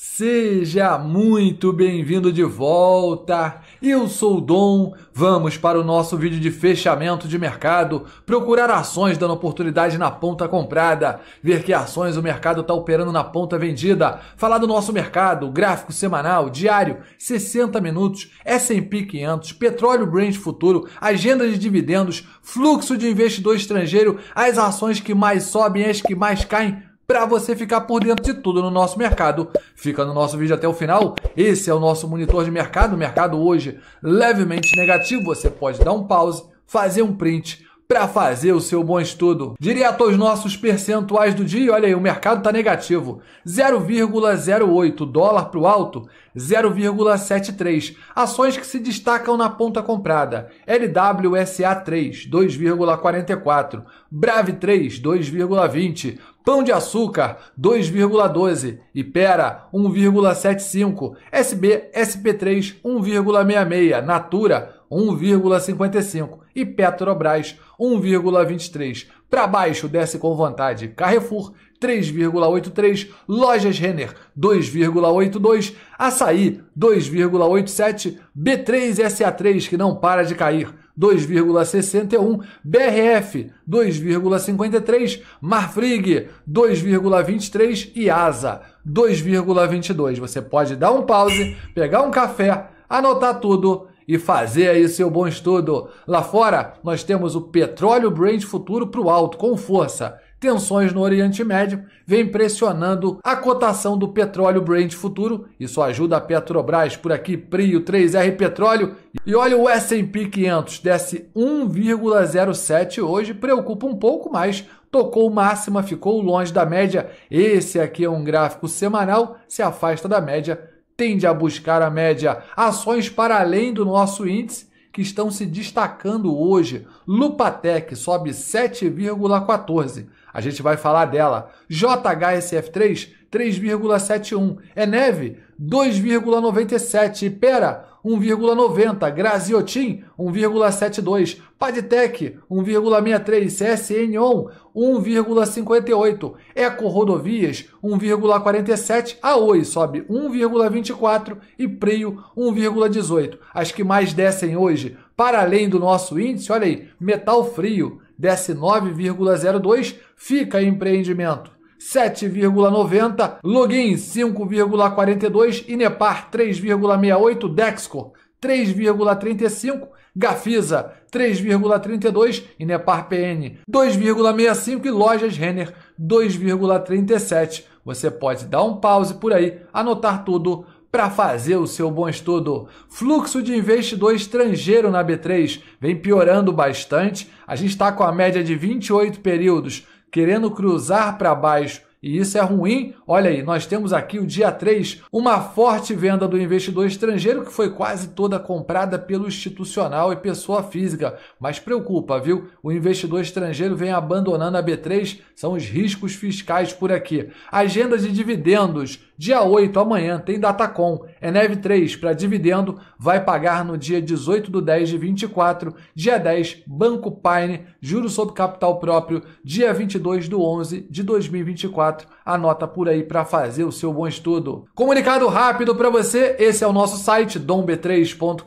Seja muito bem-vindo de volta! Eu sou o Dom. Vamos para o nosso vídeo de fechamento de mercado, procurar ações dando oportunidade na ponta comprada, ver que ações o mercado está operando na ponta vendida, falar do nosso mercado, gráfico semanal, diário, 60 minutos, S&P 500, petróleo Brent futuro, agenda de dividendos, fluxo de investidor estrangeiro, as ações que mais sobem, as que mais caem, para você ficar por dentro de tudo no nosso mercado. Fica no nosso vídeo até o final. Esse é o nosso monitor de mercado. O mercado hoje levemente negativo. Você pode dar um pause, fazer um print para fazer o seu bom estudo. Direto aos nossos percentuais do dia, olha aí, o mercado está negativo. 0,08 dólar para o alto, 0,73. Ações que se destacam na ponta comprada. LWSA 3, 2,44. Brave 3, 2,20. Pão de açúcar 2,12, Ipera 1,75, SB SP3 1,66, Natura 1,55 e Petrobras 1,23. Para baixo desce com vontade Carrefour 3,83, Lojas Renner 2,82, Açaí 2,87, B3SA3 que não para de cair 2,61, BRF 2,53, Marfrig 2,23 e Asa 2,22. Você pode dar um pause, pegar um café, anotar tudo e fazer aí seu bom estudo. Lá fora, nós temos o petróleo Brent futuro para o alto, com força tensões no Oriente Médio vem pressionando a cotação do petróleo Brent futuro. Isso ajuda a Petrobras por aqui, Prio 3R Petróleo. E olha o S&P 500 desce 1,07 hoje, preocupa um pouco mais. Tocou máxima, ficou longe da média. Esse aqui é um gráfico semanal, se afasta da média, tende a buscar a média. Ações para além do nosso índice que estão se destacando hoje. Lupatec sobe 7,14. A gente vai falar dela. JHSF3 3,71. É neve, 2,97. Pera, 1,90. Graziotin, 1,72. Padtec, 1,63. CSN On, 1,58. Eco Rodovias, 1,47. A Oi sobe 1,24 e Prio, 1,18. As que mais descem hoje, para além do nosso índice, olha aí, Metal Frio, desce 9,02, fica empreendimento 7,90, Login 5,42, Inepar 3,68, Dexco 3,35, Gafisa 3,32, Inepar PN 2,65 e Lojas Renner 2,37. Você pode dar um pause por aí, anotar tudo para fazer o seu bom estudo. Fluxo de investidor estrangeiro na B3 vem piorando bastante. A gente está com a média de 28 períodos querendo cruzar para baixo e isso é ruim. Olha aí, nós temos aqui o dia 3, uma forte venda do investidor estrangeiro que foi quase toda comprada pelo institucional e pessoa física. Mas preocupa, viu? O investidor estrangeiro vem abandonando a B3, são os riscos fiscais por aqui. Agenda de dividendos. Dia 8, amanhã, tem Datacom. Enev é 3, para dividendo, vai pagar no dia 18 do 10 de 24. Dia 10, Banco Pine, juros sobre capital próprio. Dia 22 do 11 de 2024. Anota por aí para fazer o seu bom estudo. Comunicado rápido para você, esse é o nosso site, domb3.com.br.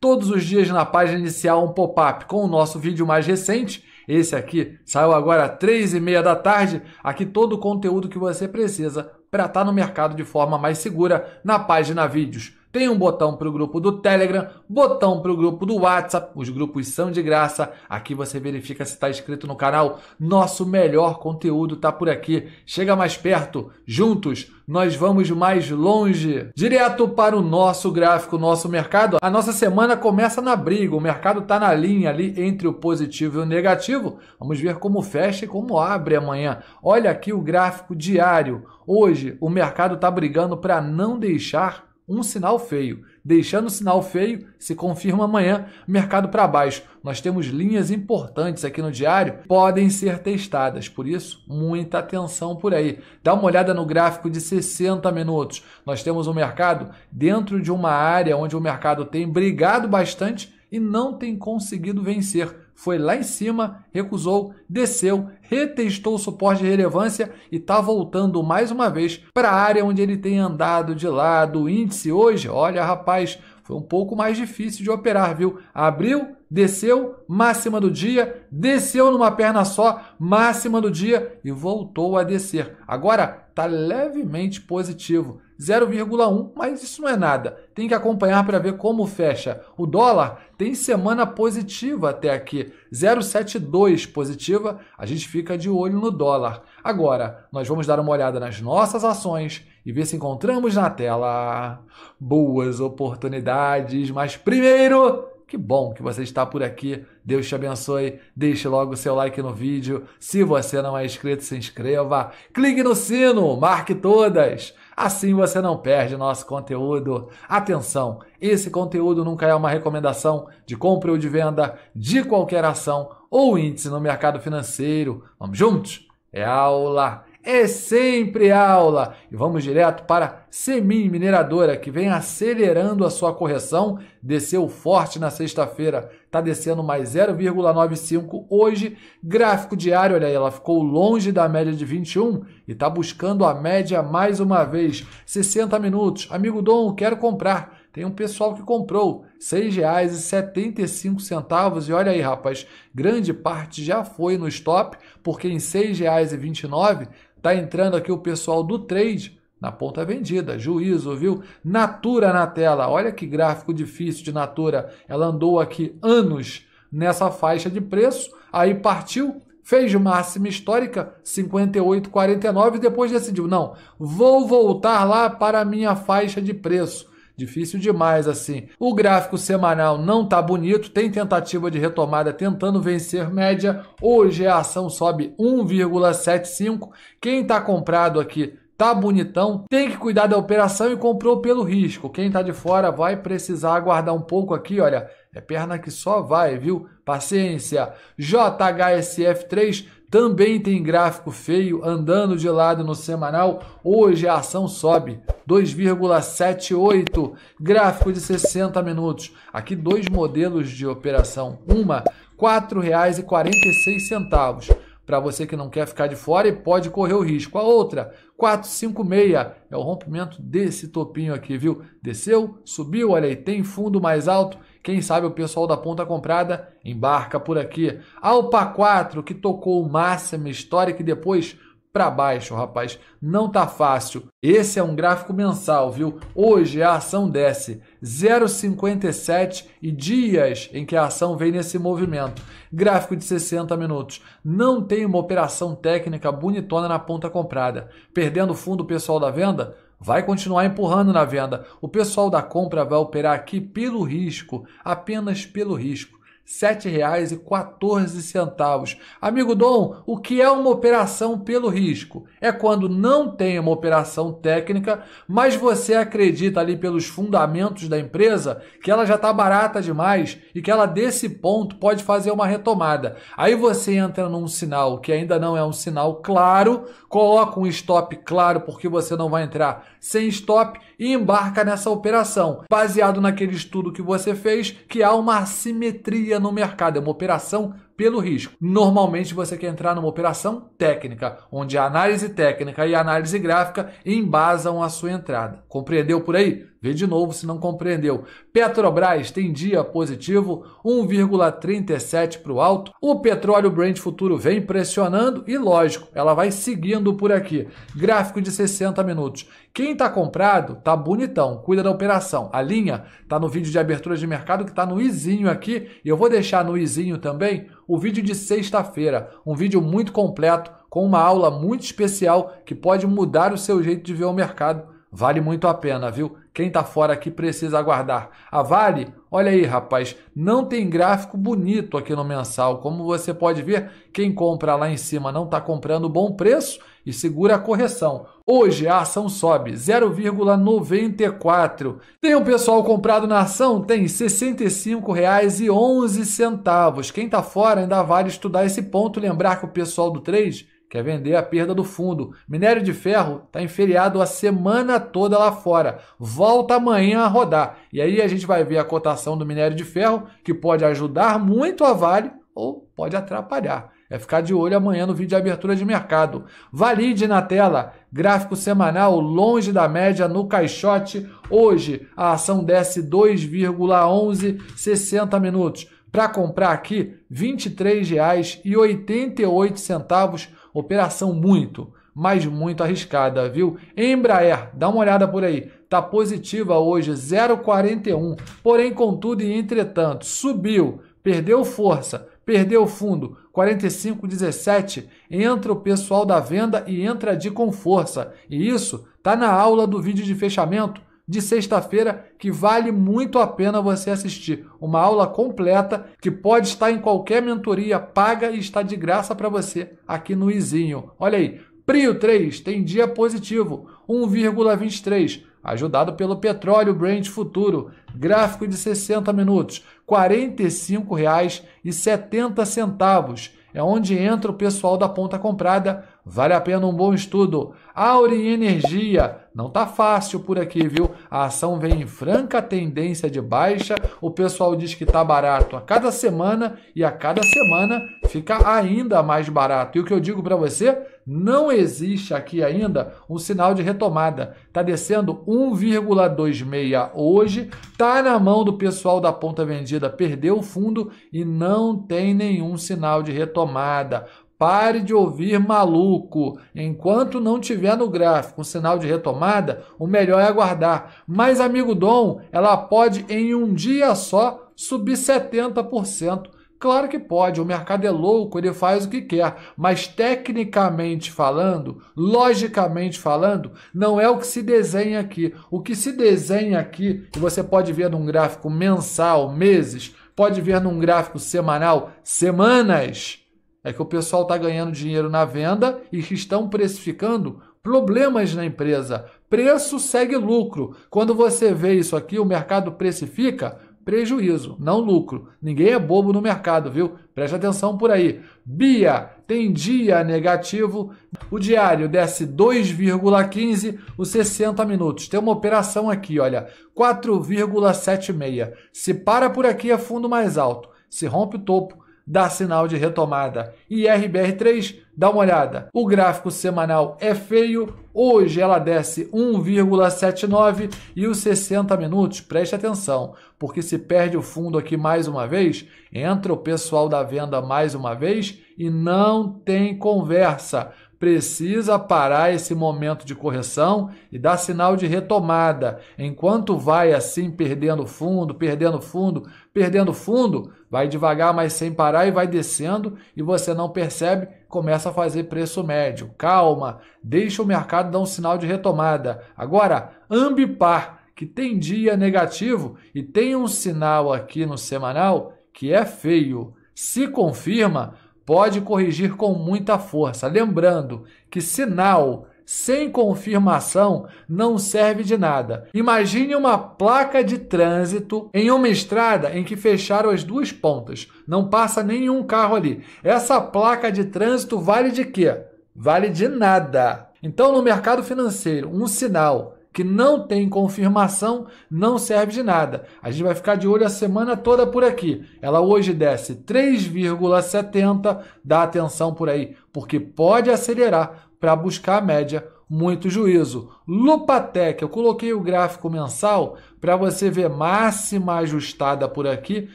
Todos os dias na página inicial um pop-up com o nosso vídeo mais recente. Esse aqui saiu agora às 3 h 30 da tarde. Aqui todo o conteúdo que você precisa para estar tá no mercado de forma mais segura na página Vídeos. Tem um botão para o grupo do Telegram, botão para o grupo do WhatsApp. Os grupos são de graça. Aqui você verifica se está inscrito no canal. Nosso melhor conteúdo está por aqui. Chega mais perto, juntos nós vamos mais longe. Direto para o nosso gráfico, nosso mercado. A nossa semana começa na briga. O mercado está na linha ali entre o positivo e o negativo. Vamos ver como fecha e como abre amanhã. Olha aqui o gráfico diário. Hoje o mercado está brigando para não deixar um sinal feio. Deixando o sinal feio, se confirma amanhã, mercado para baixo. Nós temos linhas importantes aqui no diário, podem ser testadas, por isso, muita atenção por aí. Dá uma olhada no gráfico de 60 minutos. Nós temos o um mercado dentro de uma área onde o mercado tem brigado bastante e não tem conseguido vencer foi lá em cima, recusou, desceu, retestou o suporte de relevância e está voltando mais uma vez para a área onde ele tem andado de lado. O índice hoje, olha rapaz, foi um pouco mais difícil de operar, viu? Abriu, desceu, máxima do dia, desceu numa perna só, máxima do dia e voltou a descer. Agora está levemente positivo, 0,1, mas isso não é nada. Tem que acompanhar para ver como fecha. O dólar tem semana positiva até aqui, 0,72 positiva. A gente fica de olho no dólar. Agora, nós vamos dar uma olhada nas nossas ações e ver se encontramos na tela boas oportunidades, mas primeiro que bom que você está por aqui. Deus te abençoe. Deixe logo o seu like no vídeo. Se você não é inscrito, se inscreva. Clique no sino, marque todas. Assim você não perde nosso conteúdo. Atenção, esse conteúdo nunca é uma recomendação de compra ou de venda de qualquer ação ou índice no mercado financeiro. Vamos juntos? É aula é sempre aula. E vamos direto para Semin Mineradora, que vem acelerando a sua correção, desceu forte na sexta-feira, está descendo mais 0,95 hoje. Gráfico diário, olha aí, ela ficou longe da média de 21 e está buscando a média mais uma vez, 60 minutos. Amigo Dom, quero comprar. Tem um pessoal que comprou R$ 6,75 e olha aí, rapaz, grande parte já foi no stop, porque em R$ 6,29 Tá entrando aqui o pessoal do trade na ponta vendida, juízo, viu? Natura na tela, olha que gráfico difícil de Natura. Ela andou aqui anos nessa faixa de preço, aí partiu, fez máxima histórica 58,49 e depois decidiu, não, vou voltar lá para a minha faixa de preço. Difícil demais assim. O gráfico semanal não tá bonito, tem tentativa de retomada tentando vencer média. Hoje a ação sobe 1,75. Quem tá comprado aqui tá bonitão, tem que cuidar da operação e comprou pelo risco. Quem tá de fora vai precisar aguardar um pouco aqui, olha, é perna que só vai, viu? Paciência. JHSF3 também tem gráfico feio andando de lado no semanal. Hoje a ação sobe 2,78, gráfico de 60 minutos. Aqui dois modelos de operação, uma R$ 4,46 para você que não quer ficar de fora e pode correr o risco. A outra, 456 é o rompimento desse topinho aqui, viu? Desceu, subiu, olha aí, tem fundo mais alto. Quem sabe o pessoal da ponta comprada embarca por aqui. Alpa 4, que tocou o máximo histórico e depois para baixo, rapaz. Não tá fácil. Esse é um gráfico mensal, viu? Hoje a ação desce 0,57 e dias em que a ação vem nesse movimento. Gráfico de 60 minutos. Não tem uma operação técnica bonitona na ponta comprada. Perdendo fundo o pessoal da venda? vai continuar empurrando na venda. O pessoal da compra vai operar aqui pelo risco, apenas pelo risco. 7,14. Amigo Dom, o que é uma operação pelo risco? É quando não tem uma operação técnica, mas você acredita ali pelos fundamentos da empresa que ela já está barata demais e que ela desse ponto pode fazer uma retomada. Aí você entra num sinal que ainda não é um sinal claro, coloca um stop claro porque você não vai entrar sem stop e embarca nessa operação, baseado naquele estudo que você fez que há uma assimetria no mercado, é uma operação pelo risco. Normalmente você quer entrar numa operação técnica, onde a análise técnica e a análise gráfica embasam a sua entrada. Compreendeu por aí? Vê de novo se não compreendeu. Petrobras tem dia positivo, 1,37 para o alto. O petróleo Brent futuro vem pressionando e, lógico, ela vai seguindo por aqui. Gráfico de 60 minutos. Quem está comprado tá bonitão, cuida da operação. A linha tá no vídeo de abertura de mercado que está no izinho aqui. E eu vou deixar no izinho também o vídeo de sexta-feira, um vídeo muito completo com uma aula muito especial que pode mudar o seu jeito de ver o mercado. Vale muito a pena, viu? Quem tá fora aqui precisa aguardar. A Vale, olha aí, rapaz, não tem gráfico bonito aqui no mensal. Como você pode ver, quem compra lá em cima não tá comprando bom preço e segura a correção. Hoje a ação sobe 0,94. Tem um pessoal comprado na ação? Tem R$ 65,11. Quem está fora ainda vale estudar esse ponto. Lembrar que o pessoal do 3 quer vender a perda do fundo. Minério de ferro está em feriado a semana toda lá fora. Volta amanhã a rodar. E aí a gente vai ver a cotação do minério de ferro, que pode ajudar muito a Vale ou pode atrapalhar. É ficar de olho amanhã no vídeo de abertura de mercado. Valide na tela, gráfico semanal longe da média no caixote. Hoje a ação desce 2,11, 60 minutos. Para comprar aqui, R$ 23,88. Operação muito, mas muito arriscada, viu? Embraer, dá uma olhada por aí. Tá positiva hoje, 0,41. Porém, contudo e entretanto, subiu, perdeu força, perdeu fundo, 4517, entra o pessoal da venda e entra de com força. E isso tá na aula do vídeo de fechamento de sexta-feira que vale muito a pena você assistir. Uma aula completa que pode estar em qualquer mentoria paga e está de graça para você aqui no Izinho. Olha aí, Prio 3 tem dia positivo, 1,23 ajudado pelo petróleo Brent futuro, gráfico de 60 minutos, R$ 45,70. É onde entra o pessoal da ponta comprada Vale a pena um bom estudo. Auri Energia. Não tá fácil por aqui, viu? A ação vem em franca tendência de baixa. O pessoal diz que tá barato a cada semana e a cada semana fica ainda mais barato. E o que eu digo para você, não existe aqui ainda um sinal de retomada. Tá descendo 1,26 hoje, tá na mão do pessoal da ponta vendida, perdeu o fundo e não tem nenhum sinal de retomada. Pare de ouvir maluco. Enquanto não tiver no gráfico um sinal de retomada, o melhor é aguardar. Mas, amigo Dom, ela pode em um dia só subir 70%. Claro que pode, o mercado é louco, ele faz o que quer, mas tecnicamente falando, logicamente falando, não é o que se desenha aqui. O que se desenha aqui, que você pode ver num gráfico mensal, meses, pode ver num gráfico semanal, semanas é que o pessoal está ganhando dinheiro na venda e que estão precificando problemas na empresa. Preço segue lucro. Quando você vê isso aqui, o mercado precifica prejuízo, não lucro. Ninguém é bobo no mercado, viu? Preste atenção por aí. Bia tem dia negativo. O diário desce 2,15 os 60 minutos. Tem uma operação aqui, olha, 4,76. Se para por aqui é fundo mais alto. Se rompe o topo, dá sinal de retomada. E RBR3, dá uma olhada. O gráfico semanal é feio, hoje ela desce 1,79 e os 60 minutos, preste atenção, porque se perde o fundo aqui mais uma vez, entra o pessoal da venda mais uma vez e não tem conversa. Precisa parar esse momento de correção e dar sinal de retomada. Enquanto vai assim perdendo fundo, perdendo fundo, perdendo fundo, Vai devagar, mas sem parar e vai descendo e você não percebe, começa a fazer preço médio. Calma, deixa o mercado dar um sinal de retomada. Agora, Ambipar, que tem dia negativo e tem um sinal aqui no semanal que é feio. Se confirma, pode corrigir com muita força. Lembrando que sinal sem confirmação não serve de nada. Imagine uma placa de trânsito em uma estrada em que fecharam as duas pontas. Não passa nenhum carro ali. Essa placa de trânsito vale de quê? Vale de nada. Então, no mercado financeiro, um sinal que não tem confirmação não serve de nada. A gente vai ficar de olho a semana toda por aqui. Ela hoje desce 3,70, dá atenção por aí, porque pode acelerar para buscar a média, muito juízo. Lupatec, eu coloquei o gráfico mensal para você ver máxima ajustada por aqui.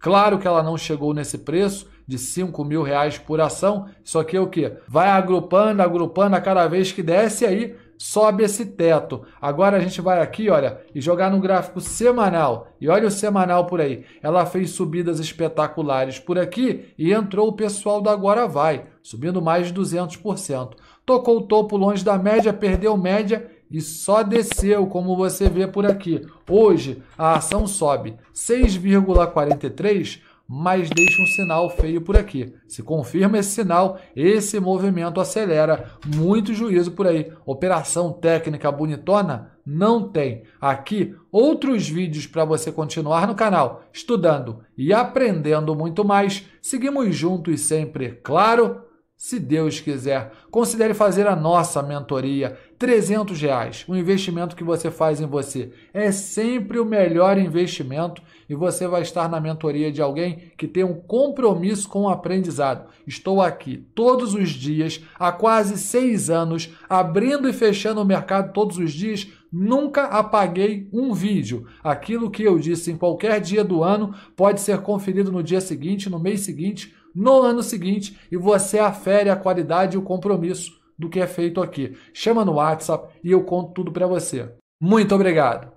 Claro que ela não chegou nesse preço de 5 mil reais por ação. Isso aqui é o que? Vai agrupando, agrupando a cada vez que desce aí sobe esse teto. Agora a gente vai aqui, olha, e jogar no gráfico semanal. E olha o semanal por aí. Ela fez subidas espetaculares por aqui e entrou o pessoal da Agora Vai, subindo mais de 200%. Tocou o topo longe da média, perdeu média e só desceu, como você vê por aqui. Hoje, a ação sobe 6,43, mas deixa um sinal feio por aqui. Se confirma esse sinal, esse movimento acelera. Muito juízo por aí. Operação técnica bonitona? Não tem. Aqui, outros vídeos para você continuar no canal, estudando e aprendendo muito mais. Seguimos juntos sempre, claro? se Deus quiser. Considere fazer a nossa mentoria, 300 reais. Um investimento que você faz em você é sempre o melhor investimento e você vai estar na mentoria de alguém que tem um compromisso com o aprendizado. Estou aqui todos os dias, há quase seis anos, abrindo e fechando o mercado todos os dias. Nunca apaguei um vídeo. Aquilo que eu disse em qualquer dia do ano pode ser conferido no dia seguinte, no mês seguinte no ano seguinte e você afere a qualidade e o compromisso do que é feito aqui. Chama no WhatsApp e eu conto tudo para você. Muito obrigado!